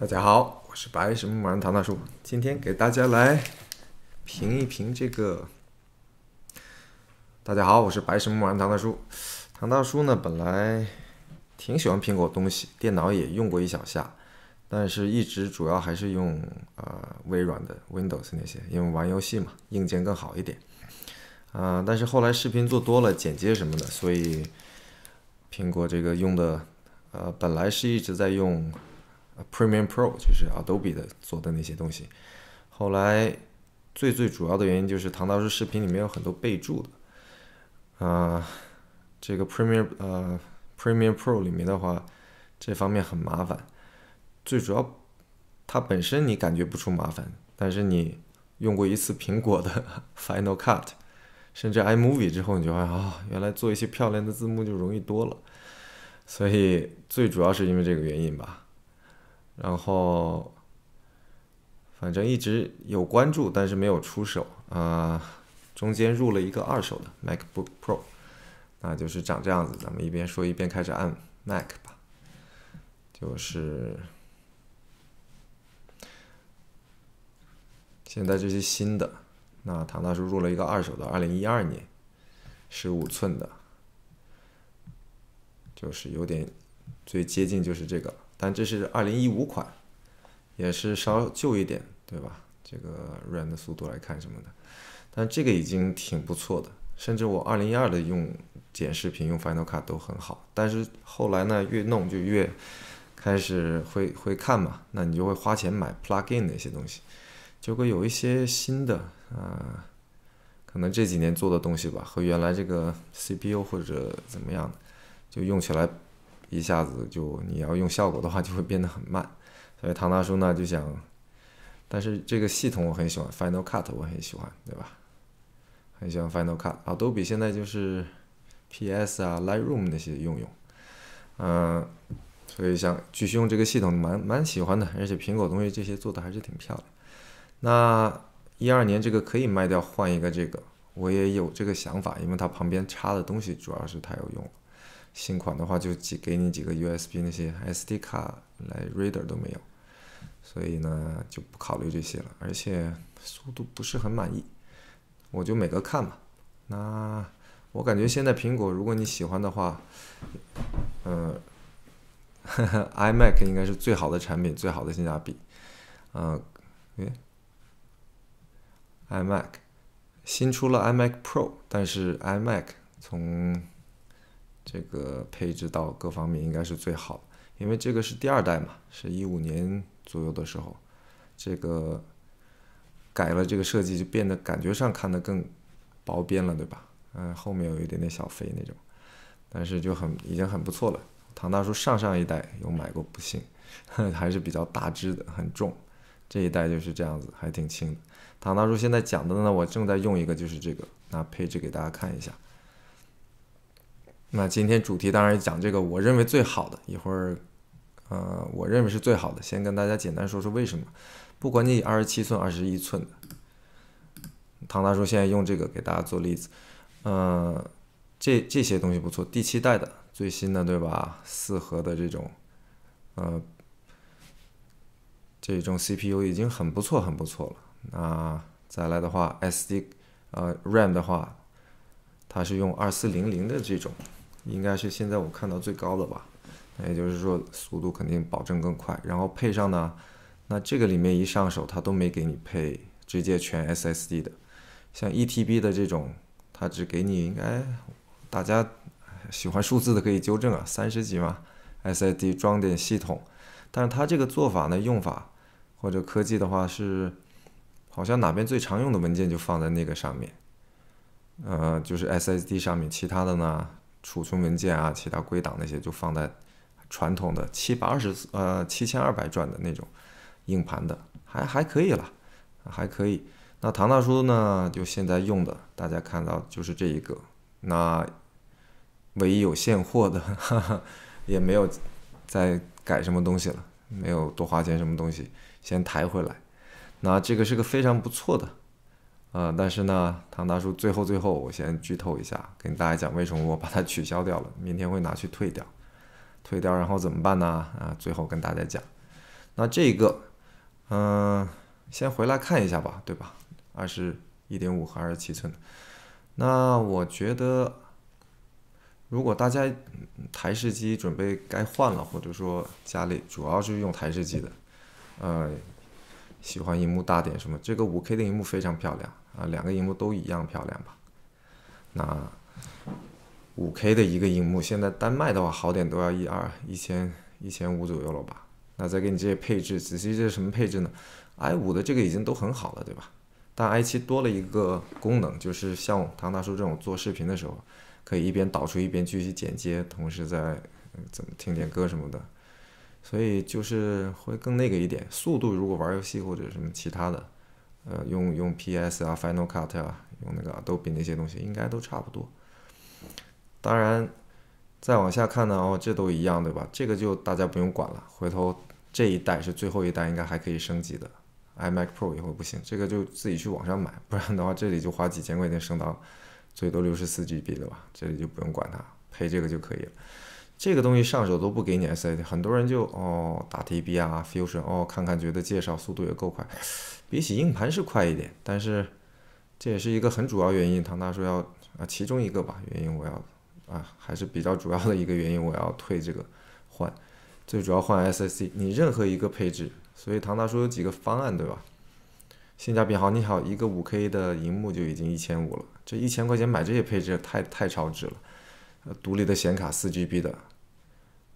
大家好，我是白什么玩意唐大叔，今天给大家来评一评这个。大家好，我是白什么玩意唐大叔。唐大叔呢，本来挺喜欢苹果东西，电脑也用过一小下，但是一直主要还是用啊微软的 Windows 那些，因为玩游戏嘛，硬件更好一点。啊，但是后来视频做多了，剪接什么的，所以苹果这个用的，呃，本来是一直在用。p r e m i e r Pro 就是 Adobe 的做的那些东西，后来最最主要的原因就是唐大叔视频里面有很多备注的，啊，这个 p r e m i e r 呃 p r e m i e r Pro 里面的话，这方面很麻烦，最主要它本身你感觉不出麻烦，但是你用过一次苹果的 Final Cut，甚至 iMovie 之后，你就会啊，原来做一些漂亮的字幕就容易多了，所以最主要是因为这个原因吧。然后，反正一直有关注，但是没有出手啊。中间入了一个二手的 MacBook Pro，那就是长这样子。咱们一边说一边开始按 Mac 吧。就是现在这些新的，那唐大叔入了一个二手的，二零一二年，十五寸的，就是有点。最接近就是这个，但这是二零一五款，也是稍旧一点，对吧？这个软的速度来看什么的，但这个已经挺不错的。甚至我二零一二的用剪视频用 Final Cut 都很好，但是后来呢，越弄就越开始会会看嘛，那你就会花钱买 Plug In 的一些东西，就会有一些新的啊，可能这几年做的东西吧，和原来这个 C P U 或者怎么样的，就用起来。一下子就你要用效果的话就会变得很慢，所以唐大叔呢就想，但是这个系统我很喜欢 Final Cut，我很喜欢，对吧？很喜欢 Final Cut 啊，都比现在就是 PS 啊、Lightroom 那些用用，嗯，所以想继续用这个系统，蛮蛮喜欢的，而且苹果东西这些做的还是挺漂亮。那一二年这个可以卖掉换一个这个，我也有这个想法，因为它旁边插的东西主要是太有用了。新款的话就几给你几个 USB 那些 SD 卡来 reader 都没有，所以呢就不考虑这些了，而且速度不是很满意，我就每个看吧。那我感觉现在苹果如果你喜欢的话，嗯，iMac 应该是最好的产品，最好的性价比。嗯，诶 i m a c 新出了 iMac Pro，但是 iMac 从。这个配置到各方面应该是最好的，因为这个是第二代嘛，是一五年左右的时候，这个改了这个设计就变得感觉上看得更薄边了，对吧？嗯，后面有一点点小肥那种，但是就很已经很不错了。唐大叔上上一代有买过，不行，还是比较大只的，很重。这一代就是这样子，还挺轻。唐大叔现在讲的呢，我正在用一个，就是这个，拿配置给大家看一下。那今天主题当然讲这个，我认为最好的一会儿，呃，我认为是最好的，先跟大家简单说说为什么。不管你二十七寸、二十一寸的，唐大叔现在用这个给大家做例子，呃，这这些东西不错，第七代的最新的对吧？四核的这种，呃，这种 CPU 已经很不错很不错了。那再来的话，SD 呃 RAM 的话，它是用二四零零的这种。应该是现在我看到最高的吧，那也就是说速度肯定保证更快。然后配上呢，那这个里面一上手它都没给你配，直接全 SSD 的，像 E TB 的这种，它只给你应该大家喜欢数字的可以纠正啊，三十几嘛，SSD 装点系统。但是它这个做法呢，用法或者科技的话是，好像哪边最常用的文件就放在那个上面，呃，就是 SSD 上面，其他的呢？储存文件啊，其他归档那些就放在传统的七百二十呃七千二百转的那种硬盘的，还还可以了，还可以。那唐大叔呢，就现在用的，大家看到就是这一个。那唯一有现货的，哈哈，也没有再改什么东西了，没有多花钱什么东西，先抬回来。那这个是个非常不错的。呃，但是呢，唐大叔最后最后，我先剧透一下，跟大家讲为什么我把它取消掉了。明天会拿去退掉，退掉，然后怎么办呢？啊，最后跟大家讲，那这个，嗯，先回来看一下吧，对吧？二十一点五和二十七寸那我觉得，如果大家台式机准备该换了，或者说家里主要是用台式机的，呃。喜欢荧幕大点什么？这个五 K 的荧幕非常漂亮啊，两个荧幕都一样漂亮吧？那五 K 的一个荧幕，现在单卖的话好点都要一二一千一千五左右了吧？那再给你这些配置，仔细这是什么配置呢？i 五的这个已经都很好了，对吧？但 i 七多了一个功能，就是像唐大叔这种做视频的时候，可以一边导出一边继续剪接，同时再怎么听点歌什么的。所以就是会更那个一点，速度如果玩游戏或者什么其他的，呃，用用 PS 啊、Final Cut 啊，用那个 Adobe 那些东西应该都差不多。当然，再往下看呢，哦，这都一样对吧？这个就大家不用管了。回头这一代是最后一代，应该还可以升级的。iMac Pro 以后不行，这个就自己去网上买，不然的话这里就花几千块钱升到最多六十四 GB 了吧？这里就不用管它，配这个就可以了。这个东西上手都不给你 S a D，很多人就哦打 T B 啊，fusion 哦看看觉得介绍速度也够快，比起硬盘是快一点，但是这也是一个很主要原因。唐大叔要啊其中一个吧原因我要啊还是比较主要的一个原因我要退这个换，最主要换 S S D。你任何一个配置，所以唐大叔有几个方案对吧？性价比好你好，一个五 K 的荧幕就已经一千五了，这一千块钱买这些配置太太超值了，呃独立的显卡四 G B 的。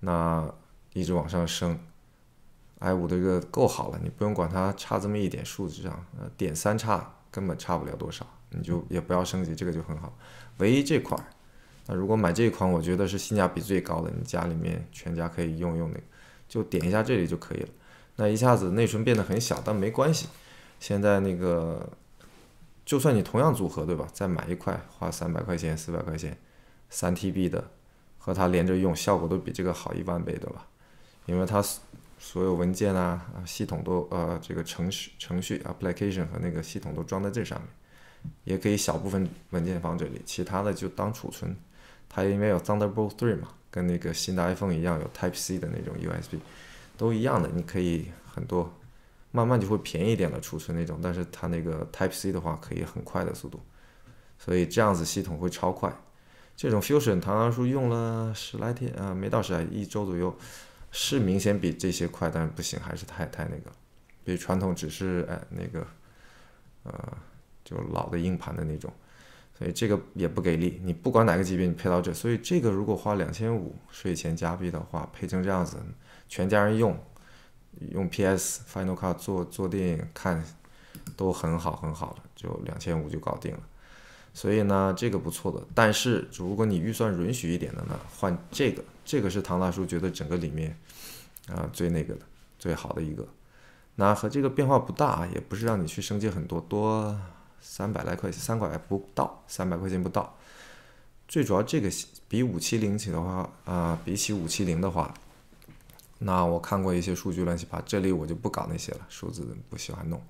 那一直往上升，i5 这个够好了，你不用管它差这么一点数值上，呃，点三差根本差不了多少，你就也不要升级这个就很好。唯一这块儿，那如果买这一款，我觉得是性价比最高的，你家里面全家可以用用那个，就点一下这里就可以了。那一下子内存变得很小，但没关系。现在那个，就算你同样组合对吧，再买一块花三百块钱、四百块钱，三 TB 的。和它连着用，效果都比这个好一万倍，对吧？因为它所有文件啊、系统都呃这个程序、程序 application 和那个系统都装在这上面，也可以小部分文件放这里，其他的就当储存。它因为有 Thunderbolt 3嘛，跟那个新的 iPhone 一样有 Type C 的那种 USB，都一样的，你可以很多，慢慢就会便宜一点的储存那种，但是它那个 Type C 的话可以很快的速度，所以这样子系统会超快。这种 Fusion 唐桑树用了十来天啊，没到十来一周左右，是明显比这些快，但是不行，还是太太那个，比传统只是哎那个，呃，就老的硬盘的那种，所以这个也不给力。你不管哪个级别，你配到这，所以这个如果花两千五税前加币的话，配成这样子，全家人用用 PS、Final Cut 做做电影看，都很好很好了，就两千五就搞定了。所以呢，这个不错的。但是如果你预算允许一点的呢，换这个，这个是唐大叔觉得整个里面啊最那个的、最好的一个。那和这个变化不大，也不是让你去升级很多，多三百来块，三块不到，三百块钱不到。最主要这个比五七零起的话啊，比起五七零的话，那我看过一些数据乱七八，这里我就不搞那些了，数字不喜欢弄。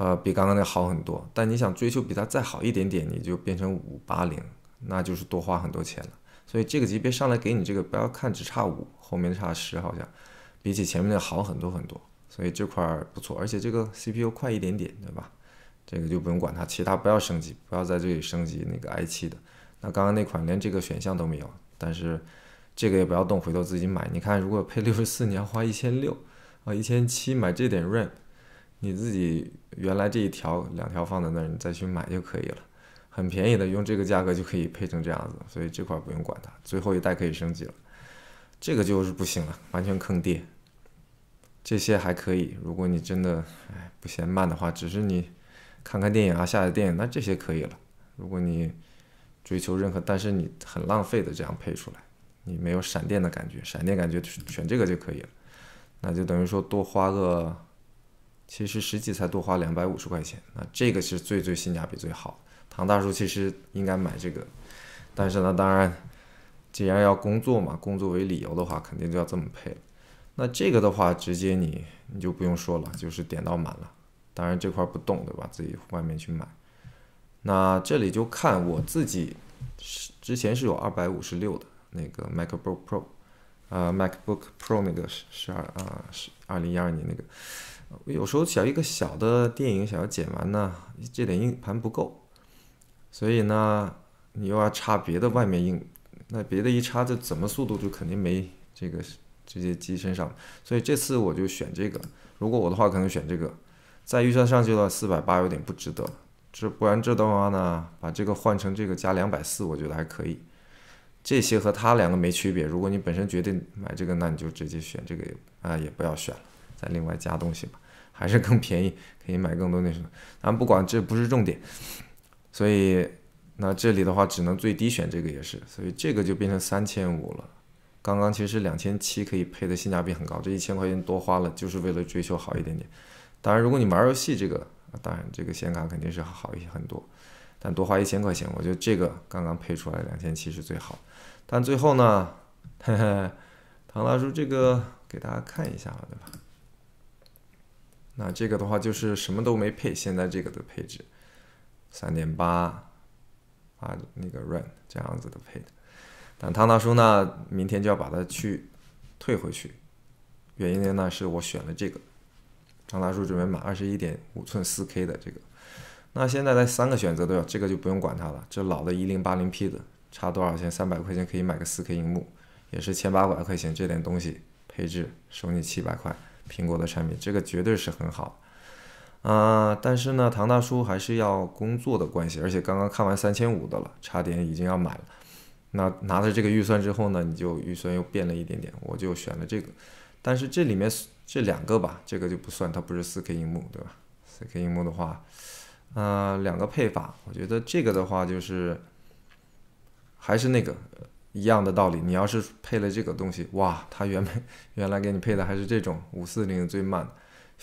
呃，比刚刚那好很多，但你想追求比它再好一点点，你就变成五八零，那就是多花很多钱了。所以这个级别上来给你这个，不要看只差五，后面差十好像，比起前面的好很多很多。所以这块儿不错，而且这个 CPU 快一点点，对吧？这个就不用管它，其他不要升级，不要在这里升级那个 i7 的。那刚刚那款连这个选项都没有，但是这个也不要动，回头自己买。你看，如果配六十四，你要花一千六啊，一千七买这点润，你自己。原来这一条两条放在那儿，你再去买就可以了，很便宜的，用这个价格就可以配成这样子，所以这块不用管它。最后一代可以升级了，这个就是不行了，完全坑爹。这些还可以，如果你真的哎不嫌慢的话，只是你看看电影啊，下载电影，那这些可以了。如果你追求任何，但是你很浪费的这样配出来，你没有闪电的感觉，闪电感觉选这个就可以了，那就等于说多花个。其实实际才多花两百五十块钱，那这个是最最性价比最好的。唐大叔其实应该买这个，但是呢，当然，既然要工作嘛，工作为理由的话，肯定就要这么配。那这个的话，直接你你就不用说了，就是点到满了。当然这块不动对吧？自己外面去买。那这里就看我自己是之前是有二百五十六的那个 MacBook Pro，啊 MacBook Pro 那个是十二啊是二零一二年那个。有时候想一个小的电影想要剪完呢，这点硬盘不够，所以呢你又要插别的外面硬，那别的一插就怎么速度就肯定没这个这些机身上，所以这次我就选这个。如果我的话可能选这个，在预算上去了四百八有点不值得，这不然这的话呢把这个换成这个加两百四，我觉得还可以。这些和它两个没区别。如果你本身决定买这个，那你就直接选这个啊，也不要选了，再另外加东西吧。还是更便宜，可以买更多那什么。但 不管，这不是重点。所以，那这里的话只能最低选这个也是。所以这个就变成三千五了。刚刚其实两千七可以配的性价比很高，这一千块钱多花了就是为了追求好一点点。当然，如果你玩游戏这个，当然这个显卡肯定是好一些很多。但多花一千块钱，我觉得这个刚刚配出来两千七是最好。但最后呢，唐大叔这个给大家看一下，对吧？那这个的话就是什么都没配，现在这个的配置，三点八啊，那个 run 这样子的配的。但唐大叔呢，明天就要把它去退回去，原因呢是我选了这个。张大叔准备买二十一点五寸四 K 的这个，那现在来三个选择都有，这个就不用管它了。这老的一零八零 P 的差多少钱？三百块钱可以买个四 K 荧幕，也是千八百块钱这点东西配置收你七百块。苹果的产品，这个绝对是很好，啊，但是呢，唐大叔还是要工作的关系，而且刚刚看完三千五的了，差点已经要买了，那拿了这个预算之后呢，你就预算又变了一点点，我就选了这个，但是这里面这两个吧，这个就不算，它不是四 K 荧幕，对吧？四 K 荧幕的话，嗯，两个配法，我觉得这个的话就是还是那个。一样的道理，你要是配了这个东西，哇，它原本 原来给你配的还是这种五四零最慢的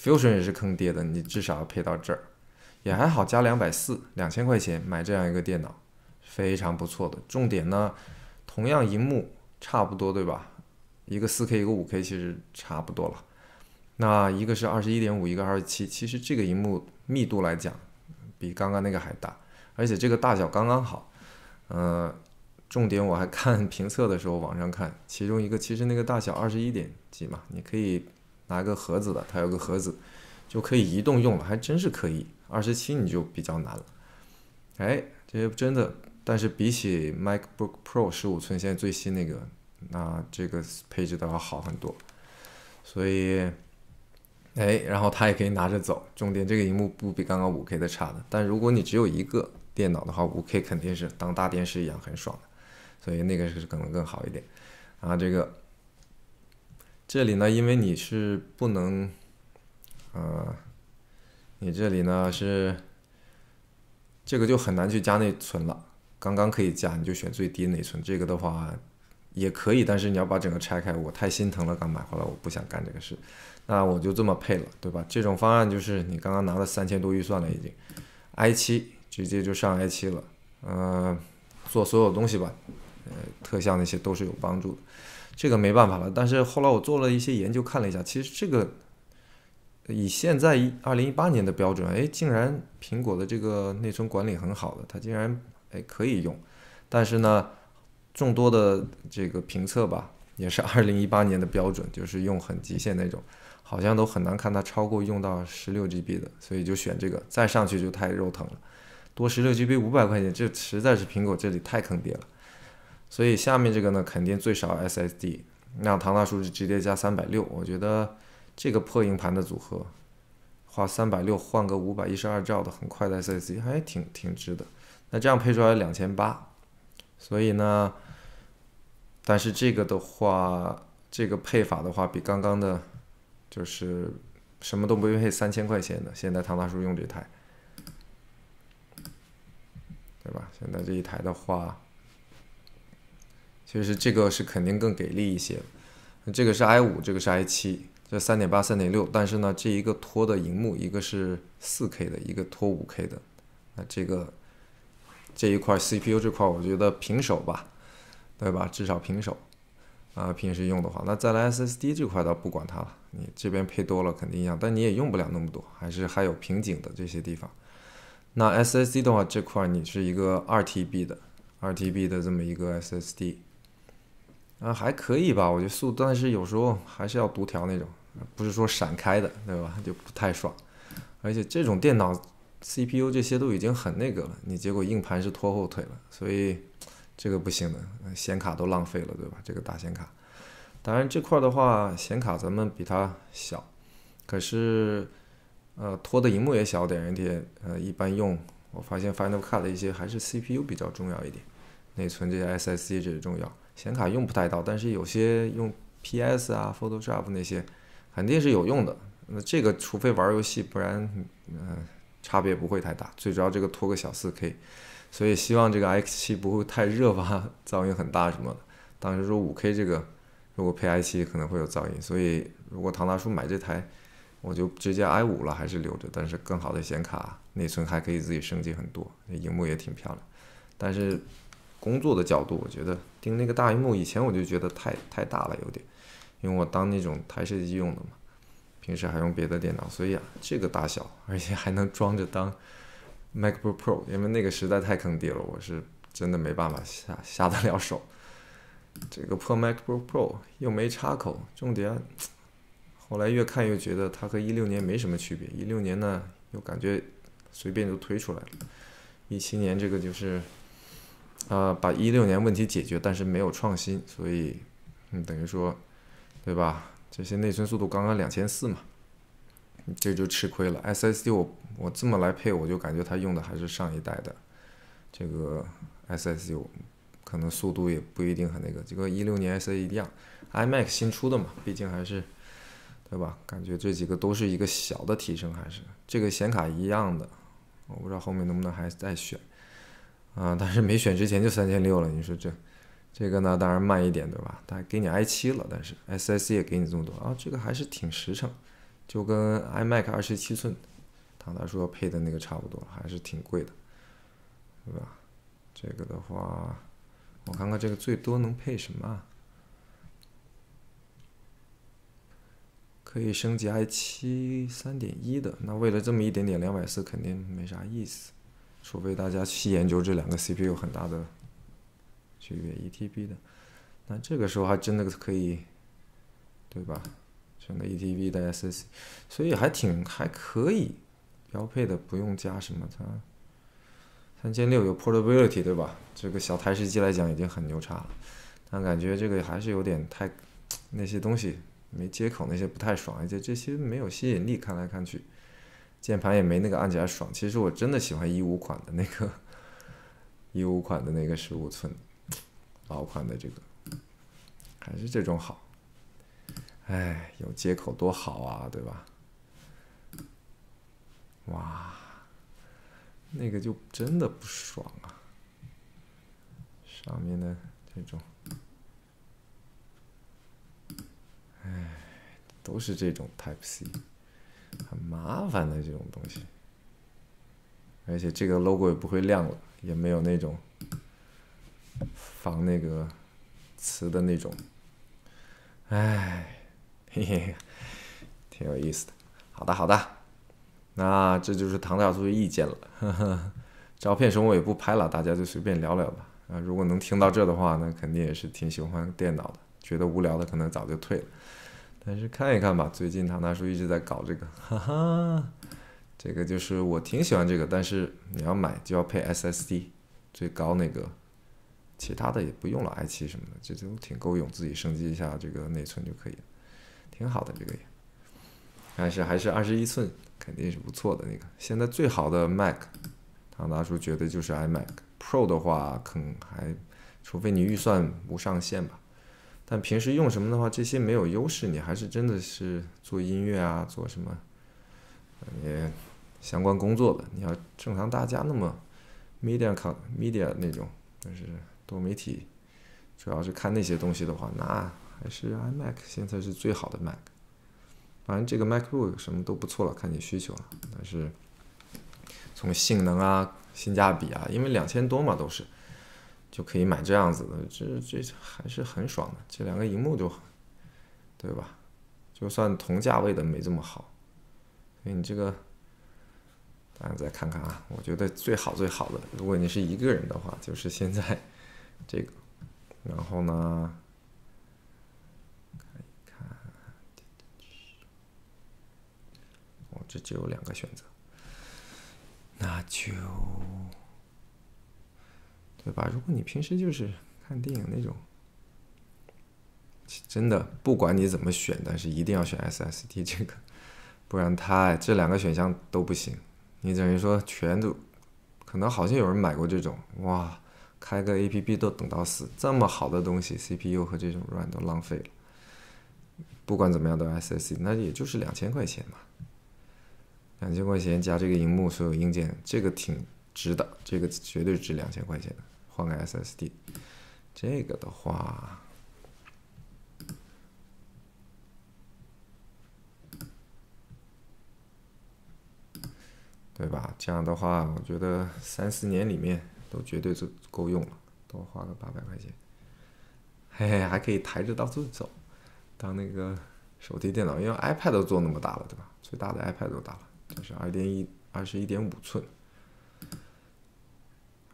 ，fusion 也是坑爹的，你至少要配到这儿，也还好，加两百四两千块钱买这样一个电脑，非常不错的。重点呢，同样荧幕差不多对吧？一个四 K 一个五 K 其实差不多了，那一个是二十一点五，一个二十七，其实这个荧幕密度来讲，比刚刚那个还大，而且这个大小刚刚好，嗯。重点我还看评测的时候网上看，其中一个其实那个大小二十一点几嘛，你可以拿个盒子的，它有个盒子就可以移动用了，还真是可以。二十七你就比较难了。哎，这些真的，但是比起 MacBook Pro 十五寸现在最新那个，那这个配置都要好很多。所以，哎，然后它也可以拿着走。重点这个荧幕不比刚刚五 K 的差的，但如果你只有一个电脑的话，五 K 肯定是当大电视一样很爽的。所以那个是可能更好一点，啊，这个这里呢，因为你是不能，啊，你这里呢是这个就很难去加内存了。刚刚可以加，你就选最低内存。这个的话也可以，但是你要把整个拆开，我太心疼了，刚买回来我不想干这个事。那我就这么配了，对吧？这种方案就是你刚刚拿了三千多预算了已经，i 七直接就上 i 七了，嗯，做所有东西吧。呃，特效那些都是有帮助的，这个没办法了。但是后来我做了一些研究，看了一下，其实这个以现在二零一八年的标准，哎，竟然苹果的这个内存管理很好的，它竟然哎可以用。但是呢，众多的这个评测吧，也是二零一八年的标准，就是用很极限那种，好像都很难看它超过用到十六 GB 的，所以就选这个，再上去就太肉疼了。多十六 GB 五百块钱，这实在是苹果这里太坑爹了。所以下面这个呢，肯定最少 SSD。那唐大叔是直接加三百六，我觉得这个破硬盘的组合，花三百六换个五百一十二兆的很快的 SSD，还挺挺值的。那这样配出来两千八。所以呢，但是这个的话，这个配法的话，比刚刚的，就是什么都不用配三千块钱的，现在唐大叔用这台，对吧？现在这一台的话。其实这个是肯定更给力一些，这个是 i 五，这个是 i 七，这三点八，三点六，但是呢，这一个拖的荧幕，一个是四 K 的，一个拖五 K 的，那这个这一块 CPU 这块，我觉得平手吧，对吧？至少平手。啊，平时用的话，那再来 SSD 这块倒不管它了，你这边配多了肯定一样，但你也用不了那么多，还是还有瓶颈的这些地方。那 SSD 的话，这块你是一个二 TB 的，二 TB 的这么一个 SSD。啊，还可以吧，我觉得速，但是有时候还是要读条那种，不是说闪开的，对吧？就不太爽。而且这种电脑，CPU 这些都已经很那个了，你结果硬盘是拖后腿了，所以这个不行的，显卡都浪费了，对吧？这个大显卡。当然这块的话，显卡咱们比它小，可是呃拖的荧幕也小点一点，呃一般用。我发现 Final Cut 的一些还是 CPU 比较重要一点，内存这些 SSD 这些重要。显卡用不太到，但是有些用 PS 啊、Photoshop 那些，肯定是有用的。那这个除非玩游戏，不然，呃，差别不会太大。最主要这个拖个小四 K，所以希望这个 x 七不会太热吧，噪音很大什么的。当时说五 K 这个如果配 i 七可能会有噪音，所以如果唐大叔买这台，我就直接 i 五了，还是留着。但是更好的显卡、内存还可以自己升级很多，荧幕也挺漂亮，但是。工作的角度，我觉得盯那个大荧幕，以前我就觉得太太大了，有点，因为我当那种台式机用的嘛，平时还用别的电脑，所以啊，这个大小，而且还能装着当 Macbook Pro，因为那个实在太坑爹了，我是真的没办法下下得了手。这个破 Macbook Pro 又没插口，重点，后来越看越觉得它和一六年没什么区别，一六年呢又感觉随便就推出来了，一七年这个就是。呃，把一六年问题解决，但是没有创新，所以，嗯，等于说，对吧？这些内存速度刚刚两千四嘛，这就吃亏了。SSD 我我这么来配，我就感觉它用的还是上一代的这个 SSD，可能速度也不一定很那个。这个一六年 SSD 一样，iMac 新出的嘛，毕竟还是，对吧？感觉这几个都是一个小的提升，还是这个显卡一样的，我不知道后面能不能还再选。啊，但是没选之前就三千六了，你说这，这个呢，当然慢一点，对吧？但给你 i 七了，但是 SSD 也给你这么多啊，这个还是挺实诚，就跟 iMac 二十七寸，唐大叔要配的那个差不多，还是挺贵的，对吧？这个的话，我看看这个最多能配什么？啊，可以升级 i 七三点一的，那为了这么一点点两百四，肯定没啥意思。除非大家去研究这两个 CPU 很大的区别，E T B 的，那这个时候还真的可以，对吧？选个 E T B 的 S S C，所以还挺还可以，标配的不用加什么它。三千六有 Portability，对吧？这个小台式机来讲已经很牛叉了，但感觉这个还是有点太那些东西没接口那些不太爽，而且这些没有吸引力，看来看去。键盘也没那个按起来爽，其实我真的喜欢一五款的那个，一五款的那个十五寸老款的这个，还是这种好。哎，有接口多好啊，对吧？哇，那个就真的不爽啊。上面的这种，哎，都是这种 Type C。很麻烦的这种东西，而且这个 logo 也不会亮了，也没有那种防那个磁的那种。哎，嘿嘿，挺有意思的。好的好的，那这就是唐大叔的意见了。照片什么我也不拍了，大家就随便聊聊吧。啊，如果能听到这的话，那肯定也是挺喜欢电脑的。觉得无聊的可能早就退了。但是看一看吧，最近唐大叔一直在搞这个，哈哈，这个就是我挺喜欢这个，但是你要买就要配 SSD，最高那个，其他的也不用了，i 7什么的就都挺够用，自己升级一下这个内存就可以，挺好的这个，也，但是还是二十一寸肯定是不错的那个，现在最好的 Mac，唐大叔觉得就是 iMac Pro 的话，可能还，除非你预算无上限吧。但平时用什么的话，这些没有优势，你还是真的是做音乐啊，做什么，也相关工作的，你要正常大家那么 media 看 media 那种，就是多媒体，主要是看那些东西的话，那还是 iMac 现在是最好的 Mac，反正这个 MacBook 什么都不错了，看你需求了，但是从性能啊、性价比啊，因为两千多嘛，都是。就可以买这样子的，这这还是很爽的。这两个荧幕就，对吧？就算同价位的没这么好，所以你这个，大家再看看啊。我觉得最好最好的，如果你是一个人的话，就是现在这个。然后呢，看，我这只有两个选择，那就。对吧？如果你平时就是看电影那种，真的不管你怎么选，但是一定要选 SSD 这个，不然太这两个选项都不行。你等于说全都可能好像有人买过这种，哇，开个 APP 都等到死，这么好的东西，CPU 和这种 RAM 都浪费了。不管怎么样都 SSD，那也就是两千块钱嘛，两千块钱加这个荧幕所有硬件，这个挺值的，这个绝对值两千块钱的。换个 SSD，这个的话，对吧？这样的话，我觉得三四年里面都绝对是够用了，多花个八百块钱，嘿嘿，还可以抬着到处走，当那个手提电脑，因为 iPad 都做那么大了，对吧？最大的 iPad 都大了，是二点一、二十一点五寸。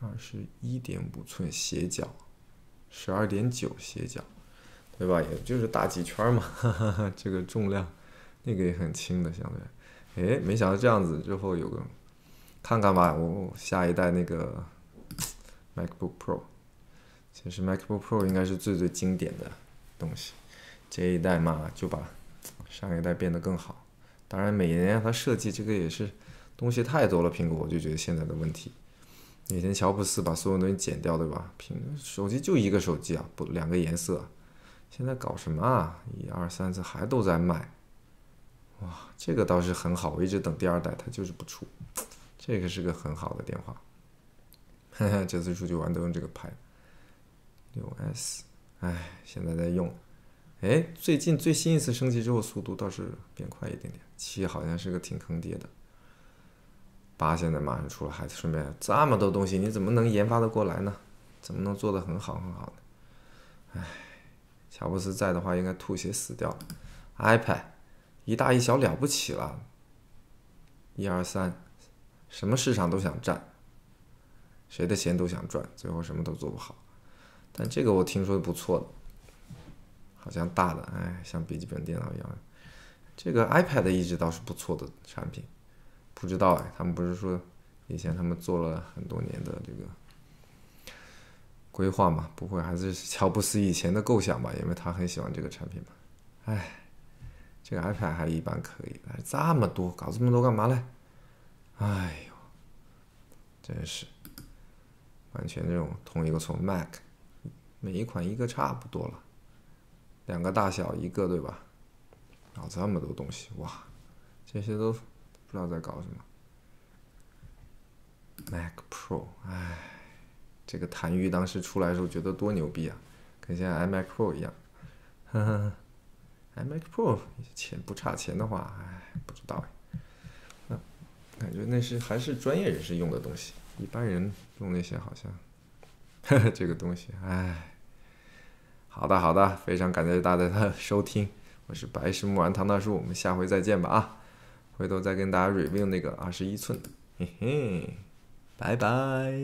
二十一点五寸斜角，十二点九斜角，对吧？也就是打几圈嘛。哈哈哈，这个重量，那个也很轻的，相对。哎，没想到这样子之后有个，看看吧，我下一代那个 MacBook Pro。其实 MacBook Pro 应该是最最经典的东西，这一代嘛就把上一代变得更好。当然，每年让它设计这个也是东西太多了，苹果我就觉得现在的问题。以前乔布斯把所有东西剪掉，对吧？平手机就一个手机啊，不两个颜色。现在搞什么啊？一二三四还都在卖，哇，这个倒是很好。我一直等第二代，它就是不出。这个是个很好的电话，哈哈，这次出去玩都用这个拍。六 S，哎，现在在用。哎，最近最新一次升级之后，速度倒是变快一点点。七好像是个挺坑爹的。发现在马上出孩子，顺便这么多东西，你怎么能研发得过来呢？怎么能做得很好很好呢？乔布斯在的话，应该吐血死掉了。iPad，一大一小了不起了。一二三，什么市场都想占，谁的钱都想赚，最后什么都做不好。但这个我听说不错的，好像大的，哎，像笔记本电脑一样。这个 iPad 一直倒是不错的产品。不知道哎，他们不是说以前他们做了很多年的这个规划嘛？不会还是乔布斯以前的构想吧？因为他很喜欢这个产品嘛。哎，这个 iPad 还一般可以，哎，这么多搞这么多干嘛嘞？哎呦，真是完全这种同一个从 Mac，每一款一个差不多了，两个大小一个对吧？搞这么多东西哇，这些都。不知道在搞什么。Mac Pro，哎，这个弹域当时出来的时候觉得多牛逼啊，跟现在 Mac Pro 一样。哈哈，Mac Pro，钱不差钱的话，哎，不知道哎。感觉那是还是专业人士用的东西，一般人用那些好像。呵呵，这个东西，哎。好的，好的，非常感谢大家的收听，我是白石木丸唐大叔，我们下回再见吧啊。回头再跟大家 review 那个二十一寸，嘿嘿，拜拜。